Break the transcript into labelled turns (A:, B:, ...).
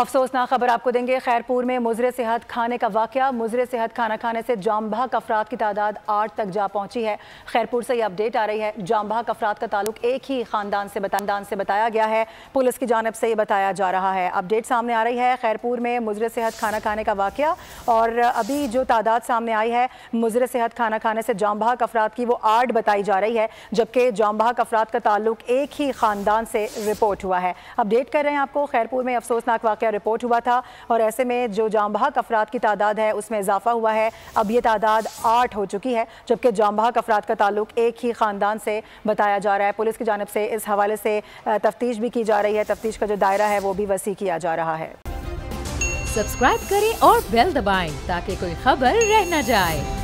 A: अफसोसनाक खबर आपको देंगे खैरपुर में मुजर सेहत खाने का वाक़ मुजर सेहत खाना खाने से बाहक अफराद की तादाद आठ तक जा पहुंची है खैरपुर से ये अपडेट आ रही है बाहक अफराद का ताल्लुक एक ही खानदान से बतानदान से बताया गया है पुलिस की जानब से ये बताया जा रहा है अपडेट सामने आ रही है खैरपुर में मुजर सेहत खाना खाने का वाक़ और अभी जो तादाद सामने आई है मुजर सेहत खाना खाने से बाहक अफराद की वो आठ बताई जा रही है जबकि बाहक अफराद का ताल्लुक एक ही खानदान से रिपोर्ट हुआ है अपडेट कर रहे हैं आपको खैरपुर में अफसोसनाक वाक़ वाक़ रिपोर्ट हुआ था और ऐसे में जो जामबाग अफराद की तादाद है उसमें इजाफा हुआ है अब ये तादाद आठ हो चुकी है जबकि जामबाग अफराद का ताल्लुक एक ही ख़ानदान से बताया जा रहा है पुलिस की जानब से इस हवाले से तफ्तीश भी की जा रही है तफ्तीश का जो दायरा है वो भी वसी किया जा रहा है
B: सब्सक्राइब करें और बेल दबाएं ताकि कोई खबर रह न जाए